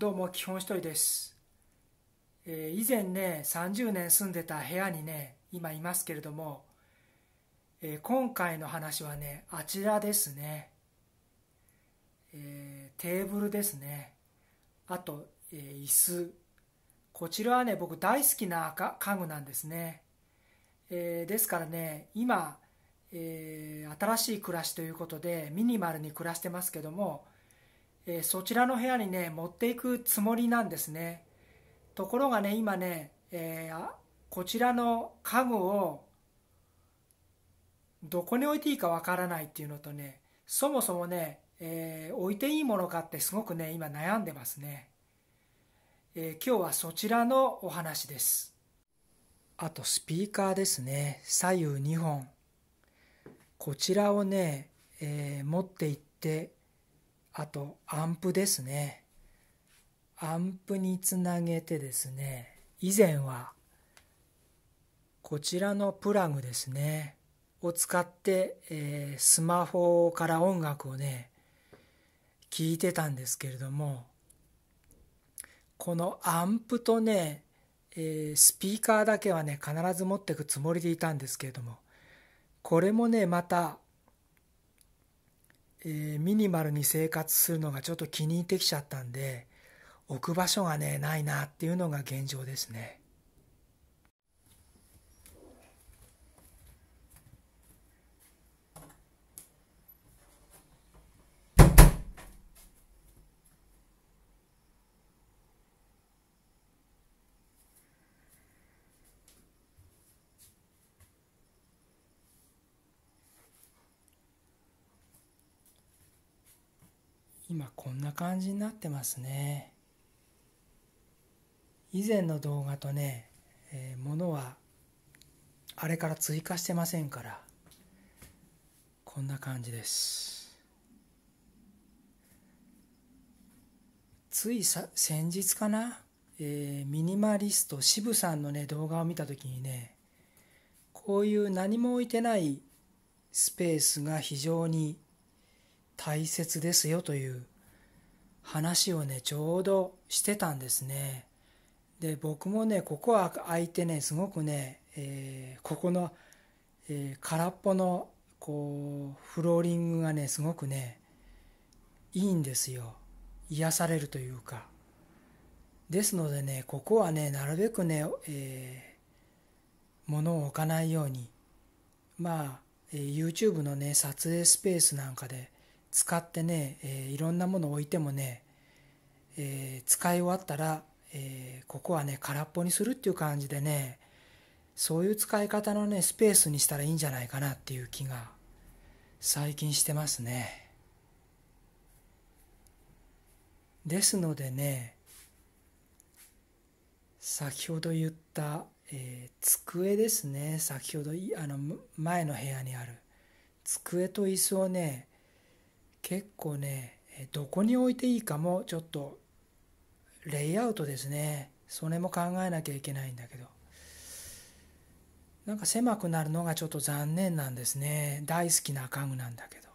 どうも基本一人です、えー、以前ね30年住んでた部屋にね今いますけれども、えー、今回の話はねあちらですね、えー、テーブルですねあと、えー、椅子こちらはね僕大好きな家具なんですね、えですからね今、え新しい暮らしということでミニマルに暮らしてますけどもえそちらの部屋にね、持っていくつもりなんですね。ところがね、今ね、えー、こちらの家具をどこに置いていいかわからないっていうのとね、そもそもね、えー、置いていいものかってすごくね、今悩んでますね。えー、今日はそちらのお話です。あとスピーカーですね。左右2本。こちらをね、えー、持っていってあとアンプですねアンプにつなげてですね以前はこちらのプラグですねを使って、えー、スマホから音楽をね聞いてたんですけれどもこのアンプとね、えー、スピーカーだけはね必ず持ってくつもりでいたんですけれどもこれもねまたえー、ミニマルに生活するのがちょっと気に入ってきちゃったんで、置く場所がね、ないなっていうのが現状ですね。今こんな感じになってますね以前の動画とね、えー、ものはあれから追加してませんからこんな感じですついさ先日かな、えー、ミニマリスト渋さんのね動画を見た時にねこういう何も置いてないスペースが非常に大切ですよという話をねちょうどしてたんですねで僕もねここは空いてねすごくね、えー、ここの、えー、空っぽのこうフローリングがねすごくねいいんですよ癒されるというかですのでねここはねなるべくね、えー、物を置かないようにまあ YouTube のね撮影スペースなんかで使ってね、えー、いろんなものを置いてもね、えー、使い終わったら、えー、ここはね空っぽにするっていう感じでねそういう使い方のねスペースにしたらいいんじゃないかなっていう気が最近してますねですのでね先ほど言った、えー、机ですね先ほどあの前の部屋にある机と椅子をね結構ねどこに置いていいかもちょっとレイアウトですねそれも考えなきゃいけないんだけどなんか狭くなるのがちょっと残念なんですね大好きな家具なんだけど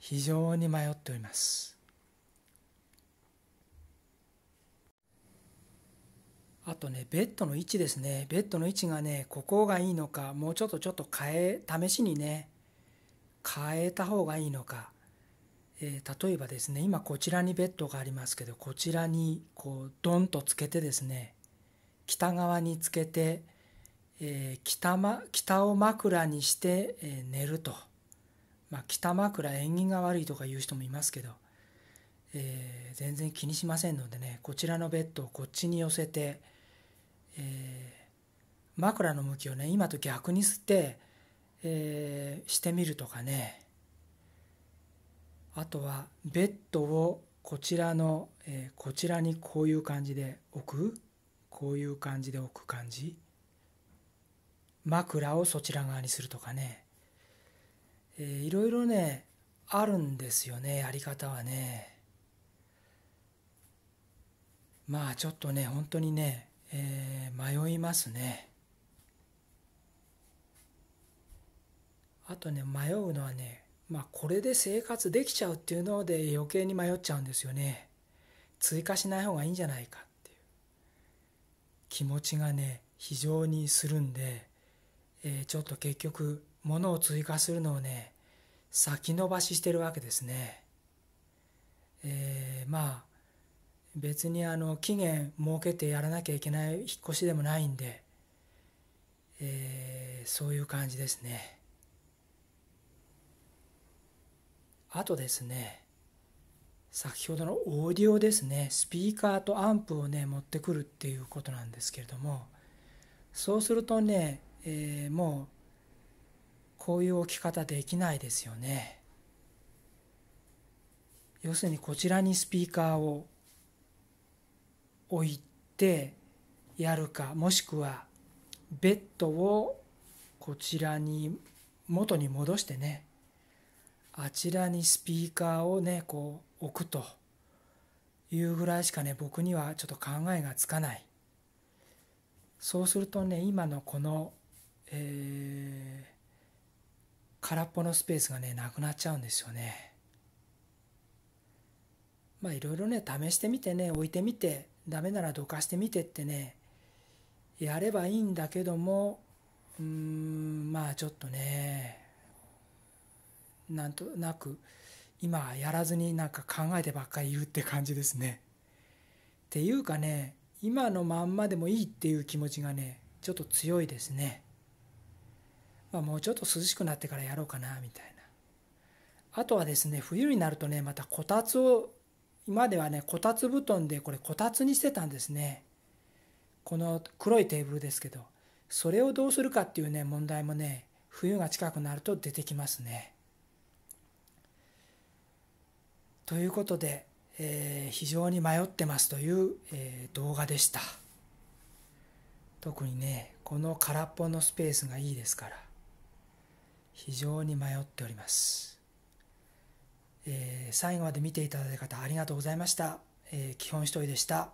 非常に迷っておりますあとねベッドの位置ですねベッドの位置がねここがいいのかもうちょっとちょっと変え試しにね変えた方がいいのか、えー、例えばですね今こちらにベッドがありますけどこちらにこうドンとつけてですね北側につけて、えー、北ま、北を枕にして、えー、寝ると、まあ、北枕縁起が悪いとか言う人もいますけど、えー、全然気にしませんのでねこちらのベッドをこっちに寄せて、え枕の向きをね今と逆に吸ってえー、してみるとかねあとはベッドをこちらの、えー、こちらにこういう感じで置くこういう感じで置く感じ枕をそちら側にするとかね、えー、いろいろねあるんですよねやり方はねまあちょっとね本当にね、えー、迷いますね。あとね迷うのはねまあこれで生活できちゃうっていうので余計に迷っちゃうんですよね追加しない方がいいんじゃないかっていう気持ちがね非常にするんで、えー、ちょっと結局物を追加するのをね先延ばししてるわけですね。えー、まあ別にあの期限設けてやらなきゃいけない引っ越しでもないんで、えー、そういう感じですね。あとですね、先ほどのオーディオですね、スピーカーとアンプをね、持ってくるっていうことなんですけれども、そうするとね、えー、もう、こういう置き方できないですよね。要するにこちらにスピーカーを置いてやるか、もしくはベッドをこちらに元に戻してね、あちらにスピーカーをねこう置くというぐらいしかね僕にはちょっと考えがつかないそうするとね今のこの、えー、空っぽのスペースがねなくなっちゃうんですよねまあいろいろね試してみてね置いてみてダメならどかしてみてってねやればいいんだけどもうーんまあちょっとねなんとなく今やらずになんか考えてばっかりいるって感じですね。っていうかね今のまんまでもいいっていう気持ちがねちょっと強いですね。まあ、もうちょっと涼しくなってからやろうかなみたいな。あとはですね冬になるとねまたこたつを今ではねこたつ布団でこれこたつにしてたんですね。この黒いテーブルですけどそれをどうするかっていうね問題もね冬が近くなると出てきますね。ということで、えー、非常に迷ってますという、えー、動画でした。特にね、この空っぽのスペースがいいですから、非常に迷っております。えー、最後まで見ていただいた方ありがとうございました。えー、基本一人でした。